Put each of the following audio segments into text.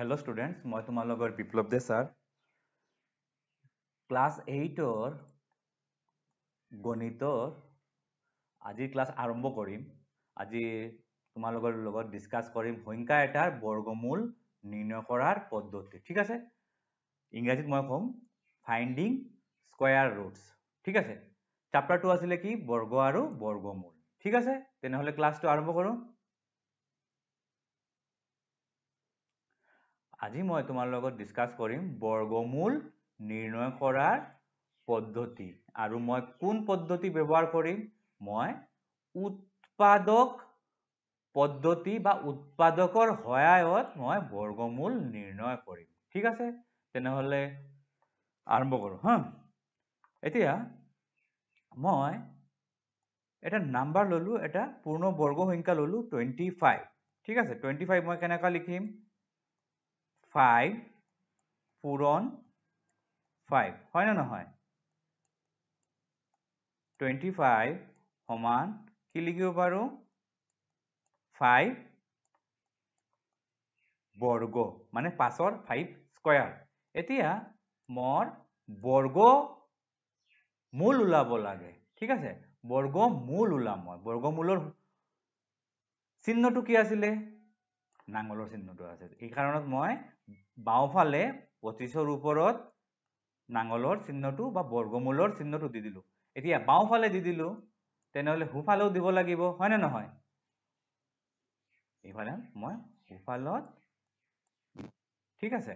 hello' students মই তোমালোকৰ বিপ্লৱ দে sir class এইটৰ গণিতৰ আজিৰ ক্লাছ আৰম্ভ কৰিম আজি তোমালোকৰ লগত ডিছকাছ কৰিম সংখ্যা এটাৰ বৰ্গমূল নিৰ্ণয় কৰাৰ পদ্ধতি ঠিক আছে ইংৰাজীত মই ক'ম ফাইণ্ডিং স্কুৱাৰ ৰুটছ ঠিক আছে চাপ্টাৰটো আছিলে কি বৰ্গ আৰু বৰ্গমূল ঠিক আছে তেনেহ'লে ক্লাছটো আৰম্ভ কৰোঁ আজি মই তোমাৰ লগত ডিছকাছ কৰিম বৰ্গমূল নিৰ্ণয় কৰাৰ পদ্ধতি আৰু মই কোন পদ্ধতি ব্যৱহাৰ কৰিম মই উৎপাদক পদ্ধতি বা উৎপাদকৰ সহায়ত মই বৰ্গমূল নিৰ্ণয় কৰিম ঠিক আছে তেনেহ'লে আৰম্ভ কৰোঁ হা এতিয়া মই এটা নাম্বাৰ ল'লোঁ এটা পূৰ্ণ বৰ্গ সংখ্যা ল'লোঁ টুৱেণ্টি ফাইভ ঠিক আছে টুৱেণ্টি ফাইভ মই কেনেকুৱা লিখিম ফাইভ পূৰণ ফাইভ হয় নে নহয় টুৱেণ্টি ফাইভ সমান কি লিখিব পাৰোঁ ফাইভ বৰ্গ মানে পাঁচৰ ফাইভ স্কুৱাৰ এতিয়া মোৰ বৰ্গ মূল ওলাব লাগে ঠিক আছে বৰ্গমূল ওলাম মই বৰ্গমূলৰ চিহ্নটো কি আছিলে নাঙলৰ চিহ্নটো আছে এই কাৰণত মই বাওঁফালে পঁচিছৰ ওপৰত নাঙলৰ চিহ্নটো বা বৰ্গমূলৰ চিহ্নটো দি দিলো এতিয়া বাওঁফালে দি দিলো তেনেহ'লে সোঁফালেও দিব লাগিব হয়নে নহয় এইফালে মই সোঁফালত ঠিক আছে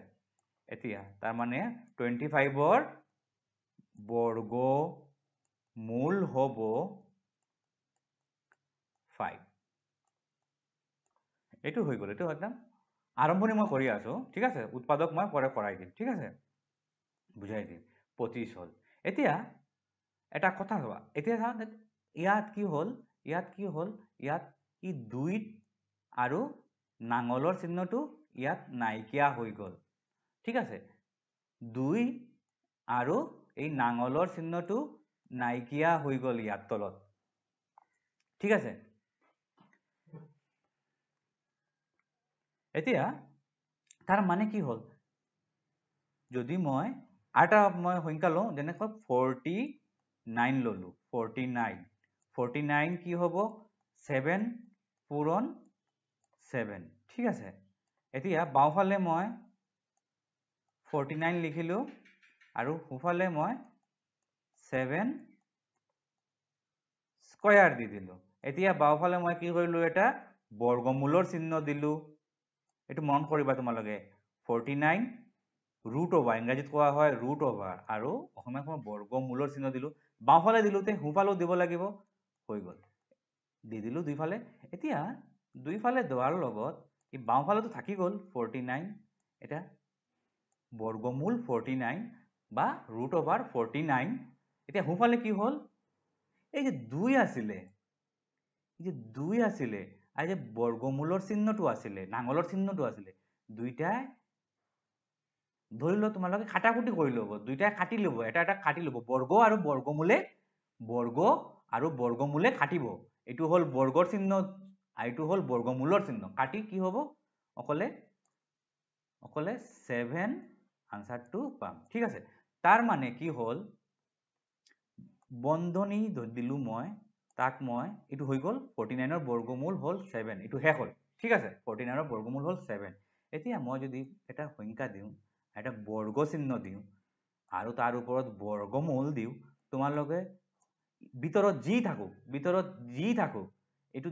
এতিয়া তাৰমানে টুৱেণ্টি ফাইভৰ বৰ্গ মূল হ'ব ফাইভ এইটো হৈ গ'ল এইটো একদম আৰম্ভণি মই কৰি আছোঁ ঠিক আছে উৎপাদক মই পৰে কৰাই দিম ঠিক আছে বুজাই দিম পঁচিছ হ'ল এতিয়া এটা কথা চোৱা এতিয়া চাওঁ ইয়াত কি হ'ল ইয়াত কি হ'ল ইয়াত ই দুইত আৰু নাঙলৰ চিহ্নটো ইয়াত নাইকিয়া হৈ গ'ল ঠিক আছে দুই আৰু এই নাঙলৰ চিহ্নটো নাইকিয়া হৈ গ'ল ইয়াত তলত ঠিক আছে এতিয়া তাৰ মানে কি হ'ল যদি মই আৰু মই সংখ্যা লওঁ যেনেকৈ ফৰ্টি নাইন ল'লোঁ ফৰ্টি নাইন ফৰ্টি নাইন কি হ'ব ছেভেন পুৰণ ছেভেন ঠিক আছে এতিয়া বাওঁফালে মই ফৰ্টি নাইন লিখিলোঁ আৰু সোঁফালে মই ছেভেন স্কুৱাৰ দি দিলোঁ এতিয়া বাওঁফালে মই কি কৰিলোঁ এটা বৰ্গমূলৰ চিহ্ন দিলোঁ এইটো মন কৰিবা তোমালোকে ফৰ্টি নাইন ৰুট অভাৰ ইংৰাজীত কোৱা হয় ৰুট অভাৰ আৰু অসমীয়াত মই বৰ্গমূলৰ চিহ্ন দিলোঁ বাওঁফালে দিলোঁ তে সোঁফালেও দিব লাগিব হৈ গ'ল দি দিলোঁ দুইফালে এতিয়া দুইফালে দোৱাৰ লগত এই বাওঁফালেতো থাকি গ'ল ফৰ্টি নাইন এতিয়া বৰ্গমূল ফৰ্টি নাইন বা ৰুট অভাৰ ফৰ্টি নাইন এতিয়া সোঁফালে কি হ'ল এই যে দুই আছিলে এই যে দুই আছিলে আৰু যে বৰ্গমূলৰ চিহ্নটো আছিলে নাঙলৰ চিহ্নটো আছিলে দুইটাই ধৰি লওক তোমালোকে খাটাকুটি কৰি ল'ব দুইটাই কাটি ল'ব এটা এটা কাটি ল'ব বৰ্গ আৰু বৰ্গমূলে বৰ্গ আৰু বৰ্গমূলে কাটিব এইটো হ'ল বৰ্গৰ চিহ্ন এইটো হ'ল বৰ্গমূলৰ চিহ্ন কাটি কি হ'ব অকলে অকলে ছেভেন আনচাৰটো পাম ঠিক আছে তাৰমানে কি হ'ল বন্ধনী ধৰি দিলোঁ মই তাক মই এইটো হৈ গ'ল ফৰ্টি নাইনৰ বৰ্গমূল হ'ল ছেভেন এইটো শেষ হ'ল ঠিক আছে ফৰ্টি নাইনৰ বৰ্গমূল হ'ল ছেভেন এতিয়া মই যদি এটা সংখ্যা দিওঁ এটা বৰ্গচিহ্ন দিওঁ আৰু তাৰ ওপৰত বৰ্গমূল দিওঁ তোমালোকে ভিতৰত যি থাকোঁ ভিতৰত যি থাকোঁ এইটো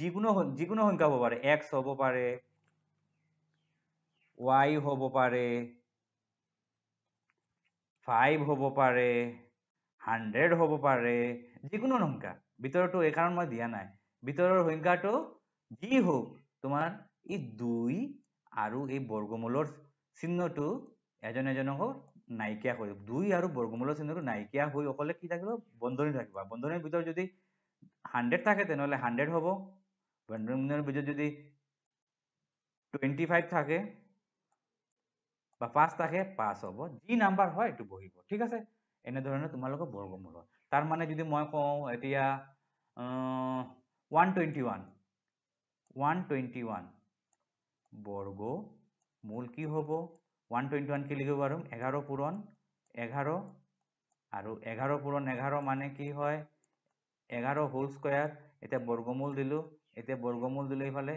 যিকোনো যিকোনো সংখ্যা হ'ব পাৰে এক্স হ'ব পাৰে ৱাই হ'ব পাৰে ফাইভ হ'ব পাৰে হাণ্ড্ৰেড হ'ব পাৰে যিকোনো সংখ্যা ভিতৰতো এইকাৰণ মই দিয়া নাই ভিতৰৰ সংখ্যাটো যি হওক তোমাৰ এই দুই আৰু এই বৰ্গমূলৰ চিহ্নটো এজন এজনক নাইকিয়া হৈ দুই আৰু বৰ্গমূলৰ চিহ্নটো নাইকিয়া হৈ অকলে কি থাকিব বন্ধনী থাকিবা বন্ধনীৰ ভিতৰত যদি হাণ্ড্ৰেড থাকে তেনেহ'লে হাণ্ড্ৰেড হ'ব বন্ধনীৰ ভিতৰত যদি টুৱেণ্টি ফাইভ থাকে বা পাঁচ থাকে পাঁচ হ'ব যি নাম্বাৰ হয় এইটো বহিব ঠিক আছে এনেধৰণে তোমালোকৰ বৰ্গমূলৰ তাৰমানে যদি মই কওঁ এতিয়া 121 বৰ্গ মূল কি হব 121 কি লিখিব পাৰো 11 পূৰণ 11 আৰু 11 পূৰণ 11 মানে কি হয় 11 হোল স্কয়ার এটা বর্গমূল দিলো এতে বর্গমূল দিলে ইফালে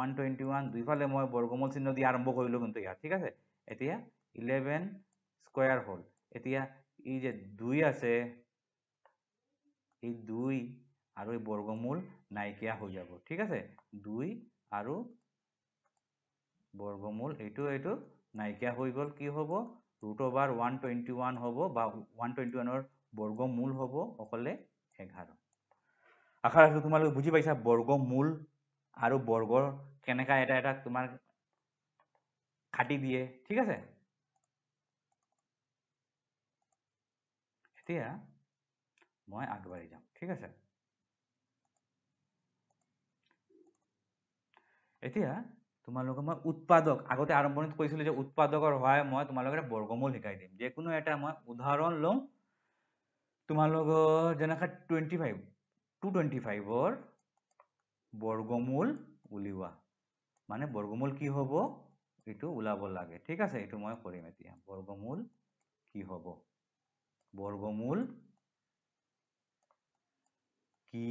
121 দুই ফালে মই বর্গমূল চিহ্ন দি আৰম্ভ কৰিলো কিন্তু ইয়া ঠিক আছে এতিয়া 11 স্কয়াৰ হোল এতিয়া ই যে 2 আছে এই দুই আৰু এই বৰ্গমূল নাইকিয়া হৈ যাব ঠিক আছে দুই আৰু বৰ্গমূল এইটো এইটো নাইকিয়া হৈ গ'ল কি হ'ব root over one twenty one হ'ব বা ওৱান টুৱেণ্টি ওৱানৰ বৰ্গমূল হ'ব অকলে এঘাৰ আশা ৰাখিছোঁ তোমালোকে বুজি পাইছা বৰ্গমূল আৰু বৰ্গ কেনেকা এটা এটা তোমাৰ কাটি দিয়ে ঠিক আছে এতিয়া মই আগবাঢ়ি যাম ঠিক আছে এতিয়া তোমালোকে মই উৎপাদক আগতে আৰম্ভণিত কৈছিলোঁ যে উৎপাদকৰ সহায় মই তোমালোকে বৰ্গমূল শিকাই দিম যিকোনো এটা মই উদাহৰণ লওঁ তোমালোকৰ যেনেকৈ টুৱেণ্টি ফাইভ টু টুৱেণ্টি ফাইভৰ বৰ্গমূল উলিওৱা মানে বৰ্গমূল কি হ'ব এইটো ওলাব লাগে ঠিক আছে এইটো মই কৰিম এতিয়া বৰ্গমূল কি হ'ব বৰ্গমূল কি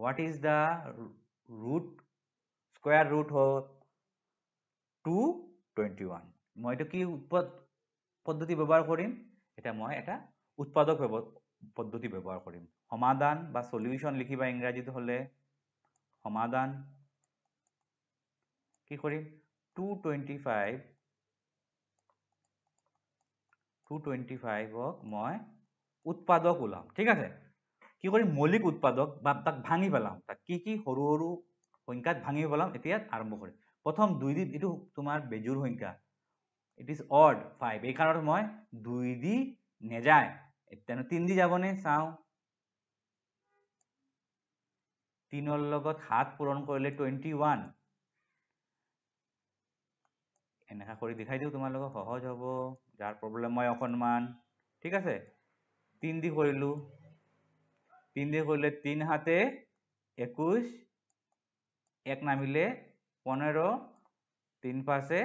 what is the root square root হ'ল টু টুৱেণ্টি ওৱান মই এইটো কি পদ্ধতি ব্যৱহাৰ কৰিম এতিয়া মই এটা উৎপাদক পদ্ধতি ব্যৱহাৰ কৰিম সমাধান বা চলিউশ্যন লিখিবা ইংৰাজীত হ'লে সমাধান কি কৰিম two twenty five two twenty ফাইভক মই উৎপাদক ওলাম ঠিক আছে কি কৰিম মৌলিক উৎপাদক বা তাক ভাঙি পেলাওঁ তাক কি কি সৰু সৰু সংখ্যাত ভাঙি পেলাম এতিয়া আৰম্ভ কৰিম প্ৰথম দুই দি এইটো তোমাৰ বেজুৰ সংখ্যা ইট ইজ অৰ্ড ফাইভ এইকাৰণত মই দুই দি নেযায় তেনে তিনি দি যাবনে চাওঁ তিনৰ লগত সাত পূৰণ কৰিলে টুৱেণ্টি ওৱান এনেকা কৰি দেখাই দিওঁ তোমালোকক সহজ হ'ব যাৰ প্ৰব্লেম মই অকণমান ঠিক আছে তিনি দি কৰিলোঁ তিন দিয়ে করলে তিন হাতে একুশ এক নামিলে পনেরো তিন পাশে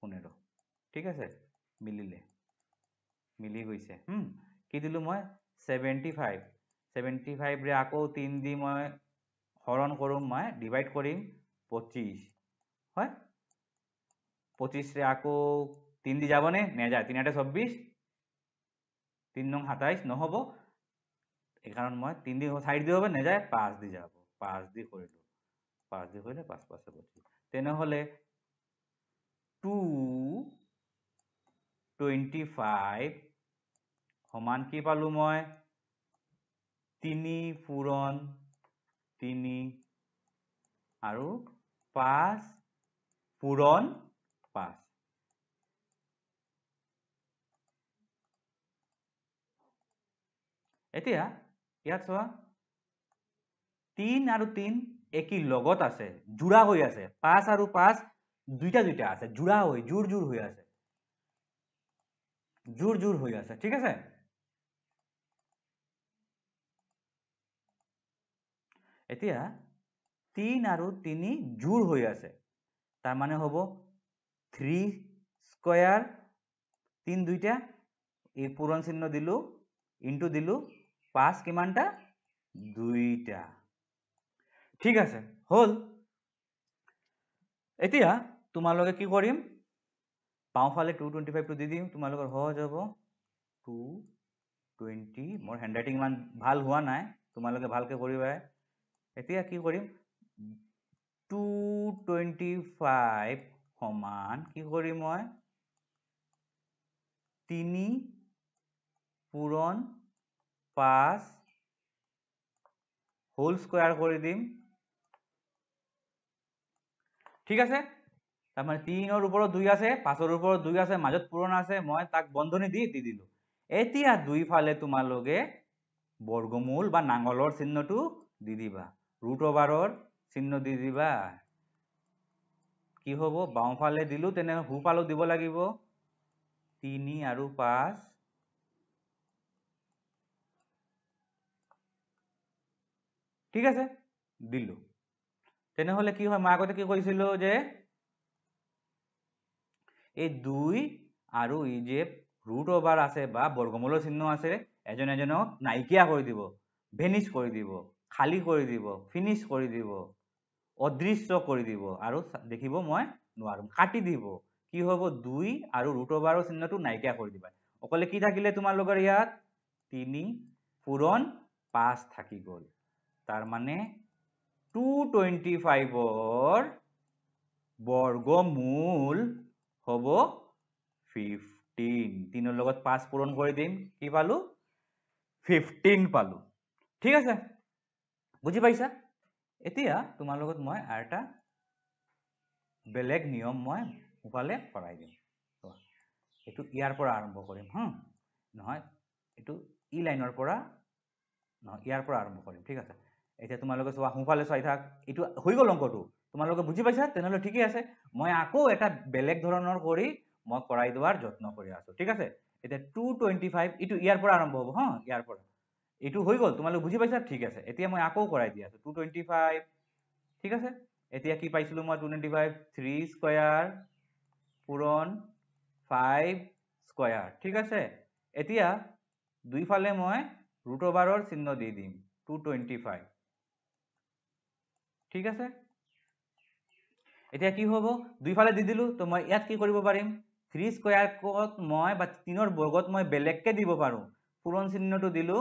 পনেরো ঠিক আছে মিলিলে মিলি গৈছে হুম কি দিলোঁ মই ছেভেণ্টি ফাইভ ছেভেণ্টি ফাইভৰে আকৌ তিন দি মই হৰণ কৰিম মই ডিভাইড কৰিম পঁচিছ হয় পঁচিছৰে আকৌ তিন দি যাবনে নেযায় তিনিটা চৌব্বিছ তিন নং সাতাইছ নহ'ব সেইকাৰণে মই তিনি দি চাৰি দি হ'ব নাযায় পাঁচ দি যাব পাঁচ দি কৰিলোঁ পাঁচ দি কৰিলে পাঁচ পাঁচে বত্ৰিছ তেনেহ'লে টু টুৱেণ্টি ফাইভ সমান কি পালোঁ মই তিনি পূৰণ তিনি আৰু পাঁচ পূৰণ পাঁচ এতিয়া ইয়াত চোৱা তিন আৰু তিন একে লগত আছে জোৰা হৈ আছে পাঁচ আৰু পাঁচ দুইটা দুইটা আছে জোৰা হৈ জোৰ জোৰ হৈ আছে জোৰ জোৰ হৈ আছে ঠিক আছে এতিয়া তিন আৰু তিনি জোৰ হৈ আছে তাৰমানে হ'ব থ্ৰী স্কুৱাৰ তিন দুইটা এই পূৰণ চিহ্ন দিলোঁ ইনটো দিলোঁ পাঁচ কিমানটা দুইটা ঠিক আছে হ'ল এতিয়া তোমালোকে কি কৰিম পাওঁফালে টু টুৱেণ্টি ফাইভটো দি দিম তোমালোকৰ সহজ হ'ব টু টুৱেণ্টি মোৰ হেণ্ডৰাইটিং ইমান ভাল হোৱা নাই তোমালোকে ভালকৈ কৰিবাই এতিয়া কি কৰিম টু টুৱেণ্টি ফাইভ সমান কি কৰিম মই তিনি পূৰণ পাঁচ হোল স্কোয়ার করে দিম ঠিক আছে তাৰমানে তিনৰ ওপৰত দুই আছে পাঁচৰ ওপৰত দুই আছে মাজত পূৰণ আছে মই তাক বন্ধনী দি দি দিলোঁ এতিয়া দুইফালে তোমালোকে বৰ্গমূল বা নাঙলৰ চিহ্নটো দি দিবা ৰুট অভাৰৰ চিহ্ন দি দিবা কি হ'ব বাওঁফালে দিলো তেনে সোঁফালেও দিব লাগিব তিনি আৰু পাঁচ ঠিক আছে দিলো তেনেহলে কি হয় মই আগতে কি কৈছিলো যে এই দুই আৰু ই যে ৰুট অভাৰ আছে বা বৰ্গমূলৰ চিহ্ন আছে এজন এজনক নাইকিয়া কৰি দিব ভেনিছ কৰি দিব খালী কৰি দিব ফিনিছ কৰি দিব অদৃশ্য কৰি দিব আৰু দেখিব মই নোৱাৰো কাটি দিব কি হ'ব দুই আৰু ৰুট অভাৰৰ চিহ্নটো নাইকিয়া কৰি দিবা অকলে কি থাকিলে তোমালোকৰ ইয়াত তিনি পূৰণ পাঁচ থাকি গ'ল তাৰ মানে 225 অৰ বৰ্গমূল হব 15 3 এৰ লগত 5 পূৰণ কৰি দিম কি পালো 15 পালো ঠিক আছে বুঝি পাইছা এতিয়া তোমাৰ লগত মই আৰটা বেলেগ নিয়ম মই উপালে পৰাই দিম এটো ইয়াৰ পৰা আৰম্ভ কৰিম হ নহয় এটো ই লাইনৰ পৰা ইয়াৰ পৰা আৰম্ভ কৰিম ঠিক আছে এতিয়া তোমালোকে চোৱা সোঁফালে চাই থাক এইটো হৈ গ'ল অংকটো তোমালোকে বুজি পাইছা তেনেহ'লে ঠিকেই আছে মই আকৌ এটা বেলেগ ধৰণৰ কৰি মই কৰাই দিয়াৰ যত্ন কৰি আছোঁ ঠিক আছে এতিয়া টু টুৱেণ্টি ফাইভ এইটো ইয়াৰ পৰা আৰম্ভ হ'ব হা ইয়াৰ পৰা এইটো হৈ গ'ল তোমালোকে বুজি পাইছা ঠিক আছে এতিয়া মই আকৌ কৰাই দি আছোঁ টু টুৱেণ্টি ফাইভ ঠিক আছে এতিয়া কি পাইছিলোঁ মই two twenty five three square পূৰণ ফাইভ স্কুৱেৰ ঠিক আছে এতিয়া দুইফালে মই ৰুট অভাৰৰ চিহ্ন দি দিম টু টুৱেণ্টি ফাইভ ঠিক আছে এতিয়া কি হ'ব দুইফালে দি দিলো তো মই ইয়াত কি কৰিব পাৰিম থ্ৰী স্কুৱাৰকত মই বা তিনৰ বৰ্গত মই বেলেগকৈ দিব পাৰো পূৰণ চিহ্নটো দিলো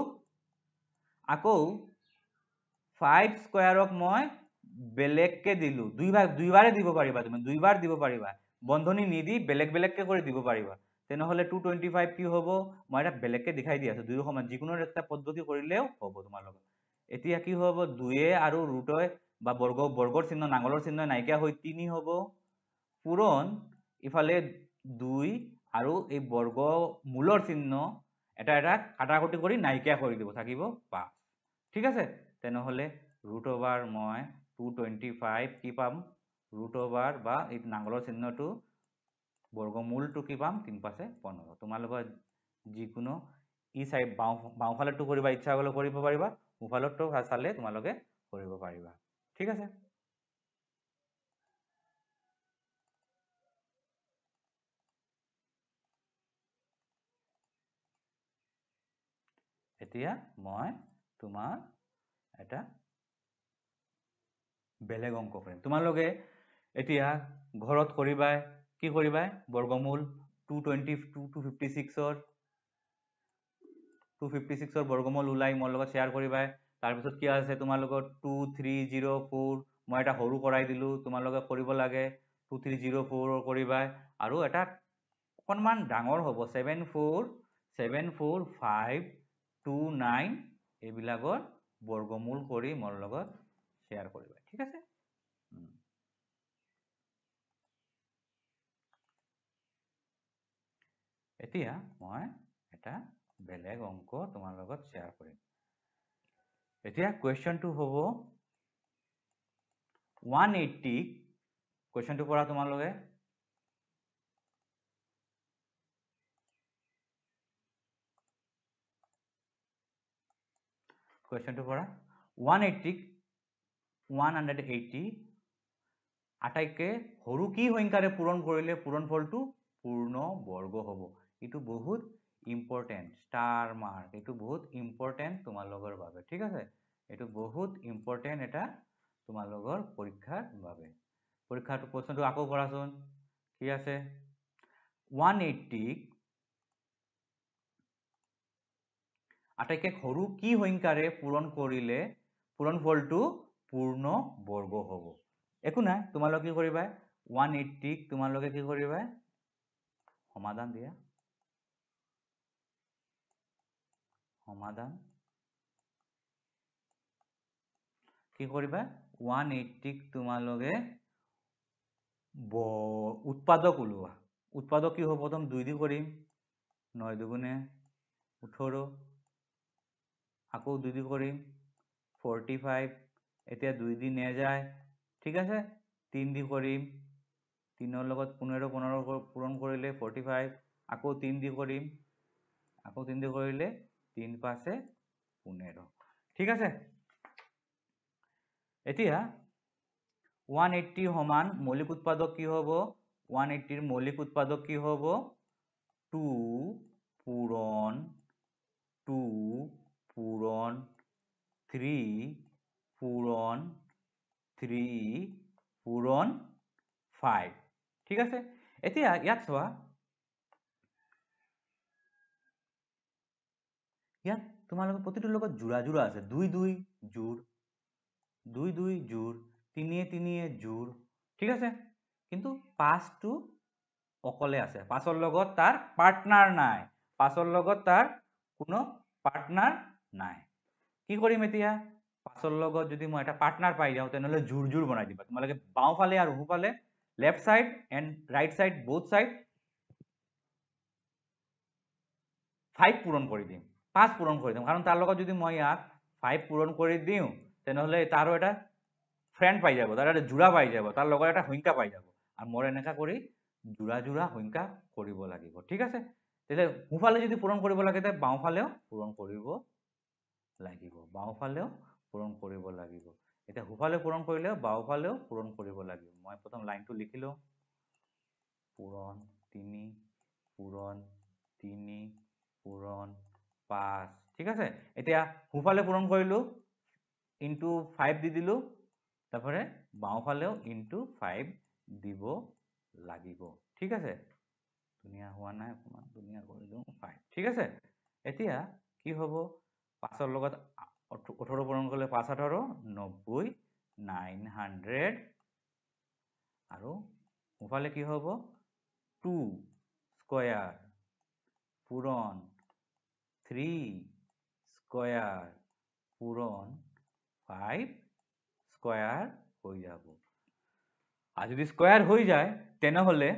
আকৌ স্কোৱাৰ স্কুৱাৰক মই দুই দিলোঁ দুইবাৰ দুইবাৰে দিব পাৰিবা তুমি দুই বাৰ দিব পাৰিবা বন্ধনী নিদি বেলেগ বেলেগকৈ কৰি দিব পাৰিবা তেনেহ'লে টু টুৱেণ্টি ফাইভ কি হ'ব মই এটা বেলেগকৈ দেখাই দি আছো দুয়ো সময়ত যিকোনো এটা পদ্ধতি কৰিলেও হ'ব তোমাৰ লগত এতিয়া কি হ'ব দুয়ে আৰু ৰুটয়ে বা বৰ্গ বৰ্গৰ চিহ্ন নাঙলৰ চিহ্ন নাইকিয়া হৈ তিনি হ'ব পূৰণ ইফালে দুই আৰু এই বৰ্গ মূলৰ চিহ্ন এটা এটা কাটাকুটি কৰি নাইকিয়া কৰি দিব থাকিব পাঁচ ঠিক আছে তেনেহ'লে ৰুট অভাৰ মই টু টুৱেণ্টি ফাইভ কি পাম ৰুট অভাৰ বা এই নাঙলৰ চিহ্নটো বৰ্গমূলটো কি পাম তিনি পাছে পোন্ধৰ তোমালোকৰ যিকোনো ই চাই বাওঁ বাওঁফালেটো কৰিবা ইচ্ছা হ'লেও কৰিব পাৰিবা সোঁফালতো চালে তোমালোকে কৰিব পাৰিবা ঠিক আছে এতিয়া মই তোমাক এটা বেলেগ অংক কৰিম তোমালোকে এতিয়া ঘৰত কৰিবা কি কৰিবা বৰ্গমূল two twenty two two fifty ছিক্সৰ টু ফিফটি ছিক্সৰ বৰ্গমূল ওলাই মোৰ লগত শ্বেয়াৰ কৰিবা তাৰপিছত কি আছে তোমালোকৰ টু থ্ৰী জিৰ' ফ'ৰ মই এটা সৰু কৰাই দিলোঁ তোমালোকে কৰিব লাগে টু থ্ৰী জিৰ' ফ'ৰ কৰিবাই আৰু এটা অকণমান ডাঙৰ হ'ব seven four seven four five two nine এইবিলাকৰ বৰ্গমূল কৰি মোৰ লগত শ্বেয়াৰ কৰিবা ঠিক আছে এতিয়া মই এটা বেলেগ অংক তোমাৰ লগত শ্বেয়াৰ কৰিম এতিয়া কুৱেশ্যনটো হ'ব ওৱান এইটি কুৱেশ্যনটো পৰা তোমালোকে কুৱেশ্যনটো পৰা ওৱান এইটিক ওৱান হাণ্ড্ৰেড এইটি আটাইকে সৰু কি সংখ্যাৰে পূৰণ কৰিলে পূৰণ ফলটো পূৰ্ণ বৰ্গ হ'ব এইটো বহুত ইম্পৰ্টেণ্ট ষ্টাৰ মাৰ্ক এইটো বহুত ইম্পৰ্টেণ্ট তোমালোকৰ বাবে ঠিক আছে এইটো বহুত ইম্পৰ্টেণ্ট এটা তোমালোকৰ পৰীক্ষাৰ বাবে পৰীক্ষাটো কোৱেশ্যনটো আকৌ পঢ়াচোন কি আছে ওৱান এইটিক আটাইতকৈ সৰু কি সংখ্যাৰে পূৰণ কৰিলে পূৰণ ফলটো পূৰ্ণ বৰ্গ হ'ব একো নাই তোমালোকে কি কৰিবা ওৱান এইটিক তোমালোকে কি কৰিবা সমাধান দিয়া সমাধান কি করবা ওয়ান এইটিক তোমালে ব উৎপাদক উলোয়া উৎপাদক কি হব প্রথম দুই দি করি নয় দুগুণে ওঠরো আকো দুই দি করি ফর্টি ফাইভ এটা দুই দি নিয়ে যায় ঠিক আছে তিন দি করি তিনের লগত পনেরো পনেরো পূরণ করলে ফর্টি ফাইভ আকো তিন দি করি আকো তিন দি করলে তিন পাঁচে পনেরো ঠিক আছে এতিয়া ওয়ান এইট্টির সমান মৌলিক উৎপাদক কি হব ওয়ান এইট্টির মৌলিক উৎপাদক কি হব টু পূরণ টু পূরণ থ্রি পূরণ থ্রি পূরণ ফাইভ ঠিক আছে এতিয়া ইয়াত চোৱা ইয়াত তোমালোকৰ প্ৰতিটোৰ লগত যোৰা যোৰা আছে দুই দুই যোৰ দুই দুই যোৰ তিনিয়ে তিনিয়ে যোৰ ঠিক আছে কিন্তু পাঁচটো অকলে আছে পাঁচৰ লগত তাৰ পাৰ্টনাৰ নাই পাঁচৰ লগত তাৰ কোনো পাৰ্টনাৰ নাই কি কৰিম এতিয়া পাঁচৰ লগত যদি মই এটা পাৰ্টনাৰ পাই যাওঁ তেনেহ'লে যোৰ যোৰ বনাই দিবা তোমালোকে বাওঁফালে আৰু সোঁফালে left side and right side বহুত ছাইড ফাইভ পূৰণ কৰি দিম পাঁচ পূৰণ কৰি দিম কাৰণ তাৰ লগত যদি মই ইয়াক ফাইভ পূৰণ কৰি দিওঁ তেনেহ'লে তাৰো এটা ফ্ৰেণ্ড পাই যাব তাৰ এটা যোৰা পাই যাব তাৰ লগত এটা সংখ্যা পাই যাব আৰু মোৰ এনেকুৱা কৰি যোৰা যোৰা সংখ্যা কৰিব লাগিব ঠিক আছে তেতিয়া সোঁফালে যদি পূৰণ কৰিব লাগে তেতিয়া বাওঁফালেও পূৰণ কৰিব লাগিব বাওঁফালেও পূৰণ কৰিব লাগিব এতিয়া সোঁফালে পূৰণ কৰিলেও বাওঁফালেও পূৰণ কৰিব লাগিব মই প্ৰথম লাইনটো লিখি লওঁ পূৰণ তিনি পূৰণ তিনি পূৰণ পাঁচ ঠিক আছে এতিয়া সোঁফালে পূৰণ কৰিলোঁ ইনটু ফাইভ দি দিলোঁ তাৰপৰা বাওঁফালেও ইনটু ফাইভ দিব লাগিব ঠিক আছে ধুনীয়া হোৱা নাই অকণমান ধুনীয়া কৰি দিওঁ ফাইভ ঠিক আছে এতিয়া কি হ'ব পাঁচৰ লগত ওঠৰ পূৰণ কৰিলে পাঁচ আঠৰ নব্বৈ নাইন হাণ্ড্ৰেড আৰু সোঁফালে কি হ'ব টু স্কুৱাৰ পূৰণ থ্রি স্কোয়ার পূরণ ফাইভ স্কোয়ার হয়ে যাব আর যদি স্কোয়ার হয়ে যায় তেনেহলে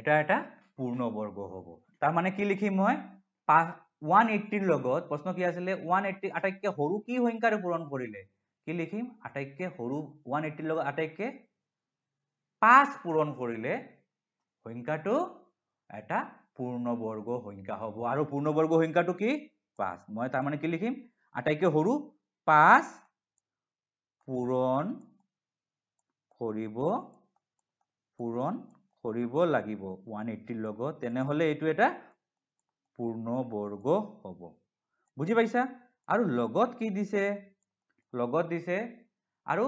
এটা এটা পূর্ণবর্গ হব তাৰ মানে কি লিখিম মই 180 ওৱান এইটিৰ লগত প্ৰশ্ন কি আছিলে ওৱান এইটি আটাইতকৈ সৰু কি সংখ্যাৰে পূৰণ কৰিলে কি লিখিম আটাইতকৈ সৰু ওৱান এইটিৰ লগত আটাইতকৈ পাঁচ পূৰণ কৰিলে সংখ্যাটো এটা পূৰ্ণবৰ্গ সংখ্যা হ'ব আৰু পূৰ্ণবৰ্গ সংখ্যাটো কি পাঁচ মই তাৰমানে কি লিখিম আটাইতকৈ সৰু পাঁচ পূৰণ কৰিব পূৰণ কৰিব লাগিব ওৱান এইটিৰ লগত তেনেহ'লে এইটো এটা পূৰ্ণবৰ্গ হ'ব বুজি পাইছা আৰু লগত কি দিছে লগত দিছে আৰু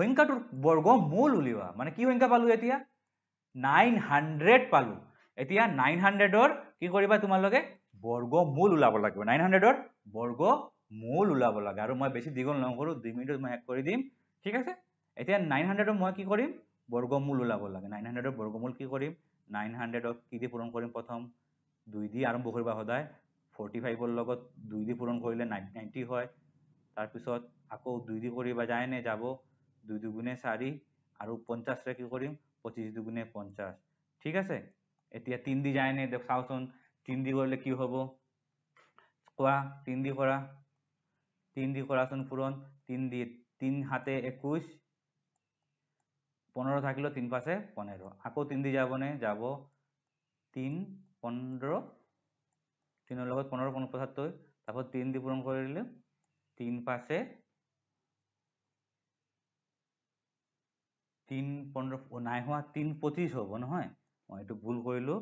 সংখ্যাটোৰ বৰ্গ মূল উলিওৱা মানে কি সংখ্যা পালোঁ এতিয়া নাইন হাণ্ড্ৰেড পালোঁ এতিয়া নাইন হাণ্ড্ৰেডৰ কি কৰিবা তোমালোকে বৰ্গমূল ওলাব লাগিব নাইন হাণ্ড্ৰেডৰ বৰ্গমূল ওলাব লাগে আৰু মই বেছি দীঘল নকৰোঁ দুই মিনিটত মই শেষ কৰি দিম ঠিক আছে এতিয়া নাইন হাণ্ড্ৰেডৰ মই কি কৰিম বৰ্গমূল ওলাব লাগে নাইন হাণ্ড্ৰেডৰ বৰ্গমূল কি কৰিম নাইন হাণ্ড্ৰেডক কি দি পূৰণ কৰিম প্ৰথম দুই দি আৰম্ভ কৰিবা সদায় ফৰ্টি ফাইভৰ লগত দুই দি পূৰণ কৰিলে নাইন নাইণ্টি হয় তাৰপিছত আকৌ দুই দি কৰিবা যায়নে যাব দুই দুগুণে চাৰি আৰু পঞ্চাছৰে কি কৰিম পঁচিছ দুগুণে পঞ্চাছ ঠিক আছে এতিয়া তিনিদি যায়নে চাওচোন তিনিদি কৰিলে কি হ'ব কোৱা তিনিদি কৰা তিনিদি কৰাচোন পূৰণ তিনিদি তিন হাতে একুশ পনেরো থাকলো তিন পাশে পোন্ধৰ আকৌ তিন যাবনে যাব নে যাব তিন পনেরো তিনের লগত পোন্ধৰ পনেরো পঁচাত্তর তারপর তিন দিয়ে পূরণ করে দিলে তিন পাশে তিন পোন্ধৰ নাই হোৱা তিন পঁচিশ হব নহয় মই এইটো ভুল কৰিলোঁ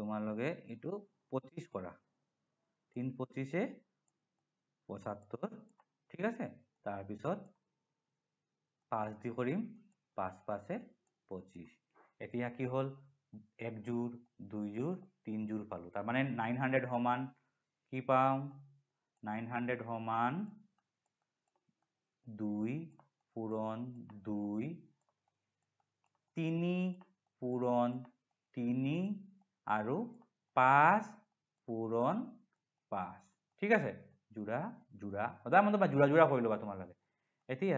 তোমালোকে এইটো পঁচিছ কৰা তিন পঁচিছে পঁচাত্তৰ ঠিক আছে তাৰপিছত পাঁচ দি কৰিম পাঁচ পাঁচে পঁচিছ এতিয়া কি হ'ল এক জোৰ দুই জোৰ তিন পালো পালোঁ তাৰমানে নাইন হাণ্ড্ৰেড সমান কি পাম নাইন হাণ্ড্ৰেড সমান দুই পূৰণ দুই তিনি পূৰণ তিনি আৰু পাঁচ পূৰণ পাঁচ ঠিক আছে যোৰা যোৰা সদায় মনত বা জোৰা জোৰা কৰি ল'বা তোমালোকে এতিয়া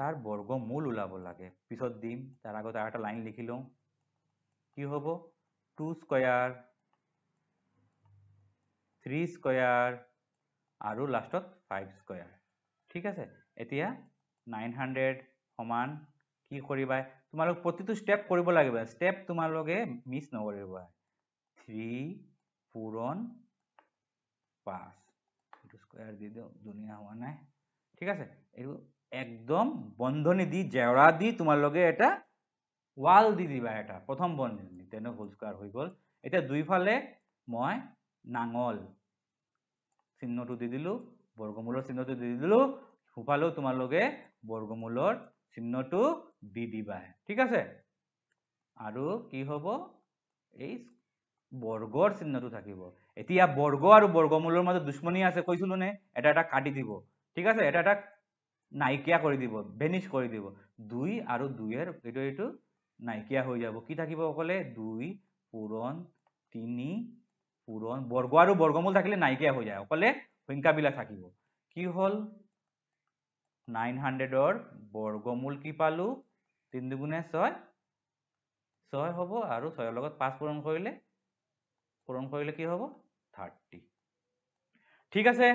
তাৰ বৰ্গ মূল ওলাব লাগে পিছত দিম তাৰ আগতে আৰু এটা লাইন লিখি লওঁ কি হ'ব টু স্কুৱেৰ থ্ৰী স্কুৱেৰ আৰু লাষ্টত ফাইভ স্কুৱেৰ ঠিক আছে এতিয়া নাইন হাণ্ড্ৰেড সমান কি কৰিবা তোমালোক প্ৰতিটো ষ্টেপ কৰিব লাগিব ষ্টেপ তোমালোকে মিছ নকৰিব থ্ৰী পূৰণ পাঁচ এইটো স্কুৱাৰ দি দিওঁ ধুনীয়া হোৱা নাই ঠিক আছে এইটো একদম বন্ধনী দি জেওৰা দি তোমালোকে এটা ৱাল দি দিবা এটা প্ৰথম বন্ধনী তেনে হোল স্কুৱাৰ হৈ গ'ল এতিয়া দুইফালে মই নাঙল চিহ্নটো দি দিলোঁ বৰ্গমূলৰ চিহ্নটো দি দিলোঁ সোফালেও তোমালোকে বৰ্গমূলৰ চিহ্নটো দি দিবাহে ঠিক আছে আৰু কি হ'ব এই বৰ্গৰ চিহ্নটো থাকিব এতিয়া বৰ্গ আৰু বৰ্গমূলৰ মাজত দুশ্মনী আছে কৈছিলো নে এটা এটা কাটি দিব ঠিক আছে এটা এটা নাইকিয়া কৰি দিব ভেনিছ কৰি দিব দুই আৰু দুইৰ এইটো এইটো নাইকিয়া হৈ যাব কি থাকিব অকলে দুই পূৰণ তিনি পূৰণ বৰ্গ আৰু বৰ্গমূল থাকিলে নাইকিয়া হৈ যায় অকলে সংখ্যাবিলাক থাকিব কি হ'ল নাইন হাণ্ড্ৰেডৰ বৰ্গমূল কি পালো তিনি দুগুণে ছয় ছয় হ'ব আৰু ছয়ৰ লগত পাঁচ পূৰণ কৰিলে পূৰণ কৰিলে কি হ'ব থাৰ্টি ঠিক আছে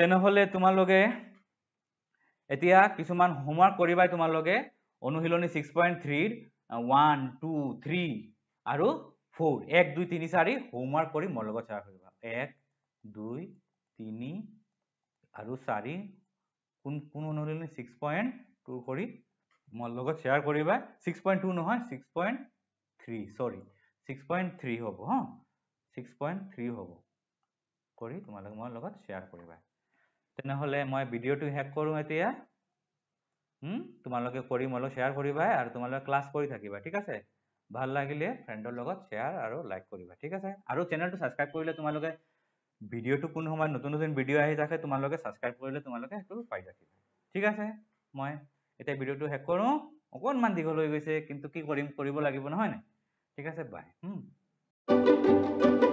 তেনেহ'লে তোমালোকে এতিয়া কিছুমান হোমৱৰ্ক কৰিবা তোমালোকে অনুশীলনী ছিক্স পইণ্ট থ্ৰীৰ ওৱান টু থ্ৰী আৰু ফ'ৰ এক দুই তিনি চাৰি হোমৱৰ্ক কৰি মোৰ লগত শ্বেয়াৰ কৰিবা এক দুই তিনি আৰু চাৰি কোন কোন অনুশীলনী ছিক্স পইণ্ট টু কৰি মোৰ লগত শ্বেয়াৰ কৰিবা ছিক্স পইণ্ট টু নহয় six point three sorry six point three হ'ব হা ছিক্স পইণ্ট থ্ৰী হ'ব কৰি তোমালোকে মোৰ লগত শ্বেয়াৰ কৰিবা তেনেহ'লে মই ভিডিঅ'টো শেষ কৰোঁ এতিয়া তোমালোকে কৰি মোৰ লগত শ্বেয়াৰ কৰিবা আৰু তোমালোকে ক্লাছ কৰি থাকিবা ঠিক আছে ভাল লাগিলে ফ্ৰেণ্ডৰ লগত শ্বেয়াৰ আৰু লাইক কৰিবা ঠিক আছে আৰু চেনেলটো ছাবস্ক্ৰাইব কৰিলে তোমালোকে ভিডিঅ'টো কোন সময়ত নতুন নতুন ভিডিঅ' আহি থাকে তোমালোকে ছাবস্ক্ৰাইব কৰিলে তোমালোকে সেইটো পাই থাকিবা ঠিক আছে মই এতিয়া ভিডিঅ'টো শেষ কৰো অকণমান দীঘল হৈ গৈছে কিন্তু কি কৰিম কৰিব লাগিব নহয় নাই ঠিক আছে বাই